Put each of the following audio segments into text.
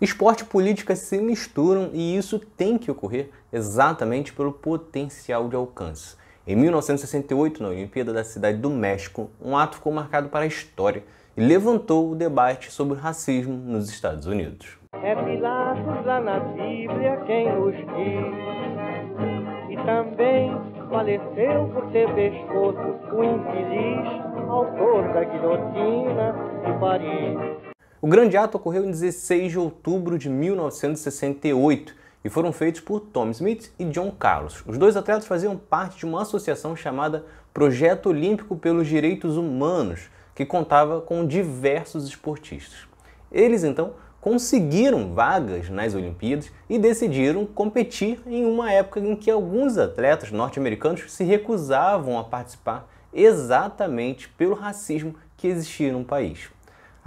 Esporte e política se misturam e isso tem que ocorrer exatamente pelo potencial de alcance. Em 1968, na Olimpíada da Cidade do México, um ato ficou marcado para a história e levantou o debate sobre o racismo nos Estados Unidos. É Pilatos lá na Bíblia quem nos diz, e também faleceu por ter pescoço o infeliz autor da guilhotina de Paris. O grande ato ocorreu em 16 de outubro de 1968 e foram feitos por Tom Smith e John Carlos. Os dois atletas faziam parte de uma associação chamada Projeto Olímpico pelos Direitos Humanos, que contava com diversos esportistas. Eles então conseguiram vagas nas Olimpíadas e decidiram competir em uma época em que alguns atletas norte-americanos se recusavam a participar exatamente pelo racismo que existia no país.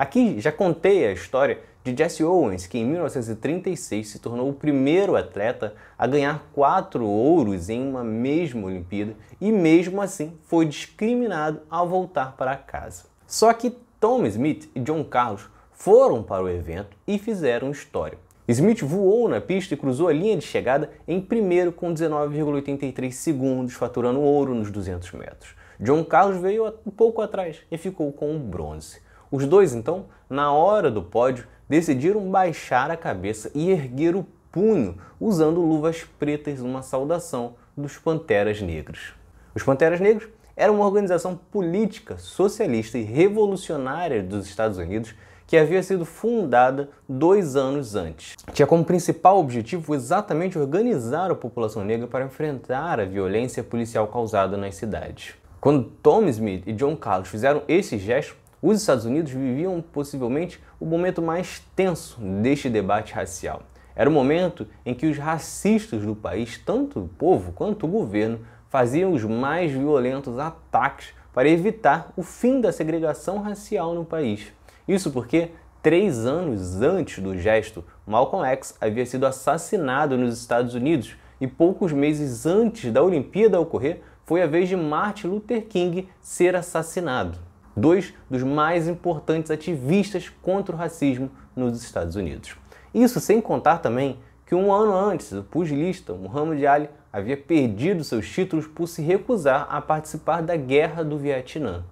Aqui já contei a história de Jesse Owens, que em 1936 se tornou o primeiro atleta a ganhar quatro ouros em uma mesma Olimpíada e, mesmo assim, foi discriminado ao voltar para casa. Só que Tom Smith e John Carlos foram para o evento e fizeram história. Smith voou na pista e cruzou a linha de chegada em primeiro com 19,83 segundos, faturando ouro nos 200 metros. John Carlos veio um pouco atrás e ficou com o bronze. Os dois, então, na hora do pódio, decidiram baixar a cabeça e erguer o punho usando luvas pretas numa saudação dos Panteras Negros. Os Panteras Negros eram uma organização política, socialista e revolucionária dos Estados Unidos que havia sido fundada dois anos antes. Tinha como principal objetivo exatamente organizar a população negra para enfrentar a violência policial causada nas cidades. Quando Tom Smith e John Carlos fizeram esse gesto, os Estados Unidos viviam possivelmente o momento mais tenso deste debate racial. Era o momento em que os racistas do país, tanto o povo quanto o governo, faziam os mais violentos ataques para evitar o fim da segregação racial no país. Isso porque, três anos antes do gesto, Malcolm X havia sido assassinado nos Estados Unidos e poucos meses antes da Olimpíada ocorrer, foi a vez de Martin Luther King ser assassinado dois dos mais importantes ativistas contra o racismo nos Estados Unidos. Isso sem contar também que um ano antes, o pugilista Muhammad Ali havia perdido seus títulos por se recusar a participar da Guerra do Vietnã.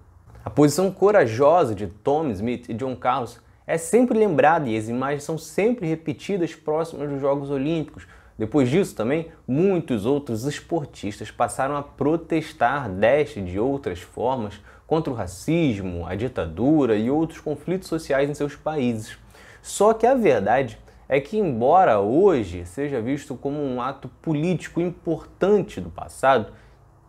A posição corajosa de Tom Smith e John Carlos é sempre lembrada e as imagens são sempre repetidas próximas dos Jogos Olímpicos, depois disso também, muitos outros esportistas passaram a protestar deste de outras formas contra o racismo, a ditadura e outros conflitos sociais em seus países. Só que a verdade é que, embora hoje seja visto como um ato político importante do passado,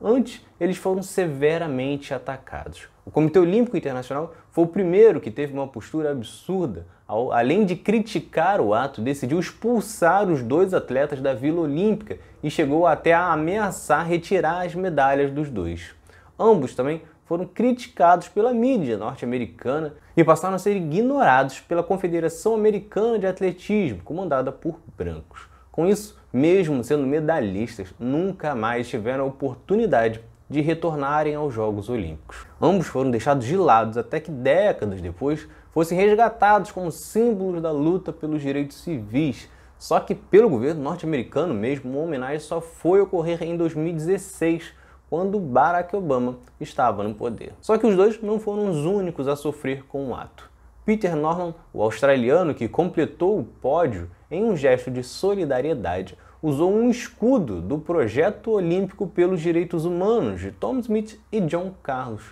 antes eles foram severamente atacados. O Comitê Olímpico Internacional foi o primeiro que teve uma postura absurda. Ao, além de criticar o ato, decidiu expulsar os dois atletas da Vila Olímpica e chegou até a ameaçar retirar as medalhas dos dois. Ambos também foram criticados pela mídia norte-americana e passaram a ser ignorados pela Confederação Americana de Atletismo, comandada por brancos. Com isso, mesmo sendo medalhistas, nunca mais tiveram a oportunidade de retornarem aos Jogos Olímpicos. Ambos foram deixados de lado até que décadas depois fossem resgatados como símbolos da luta pelos direitos civis. Só que pelo governo norte-americano mesmo, uma homenagem só foi ocorrer em 2016, quando Barack Obama estava no poder. Só que os dois não foram os únicos a sofrer com o ato. Peter Norman, o australiano que completou o pódio em um gesto de solidariedade, usou um escudo do Projeto Olímpico pelos Direitos Humanos de Tom Smith e John Carlos.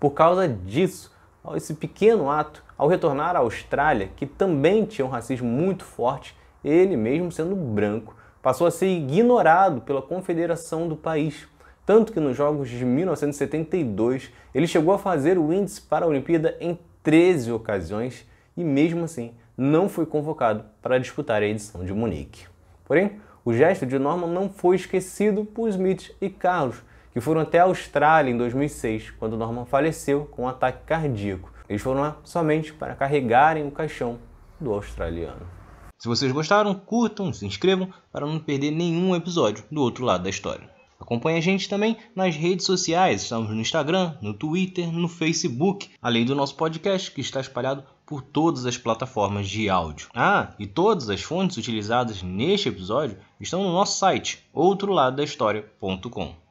Por causa disso, ao esse pequeno ato, ao retornar à Austrália, que também tinha um racismo muito forte, ele mesmo sendo branco, passou a ser ignorado pela confederação do país. Tanto que nos Jogos de 1972 ele chegou a fazer o índice para a Olimpíada em 13 ocasiões e, mesmo assim, não foi convocado para disputar a edição de Munique. Porém, o gesto de Norman não foi esquecido por Smith e Carlos, que foram até a Austrália em 2006, quando Norman faleceu com um ataque cardíaco. Eles foram lá somente para carregarem o caixão do australiano. Se vocês gostaram, curtam, se inscrevam para não perder nenhum episódio do outro lado da história. Acompanhe a gente também nas redes sociais, estamos no Instagram, no Twitter, no Facebook, além do nosso podcast que está espalhado por todas as plataformas de áudio. Ah, e todas as fontes utilizadas neste episódio estão no nosso site outroladodahistoria.com.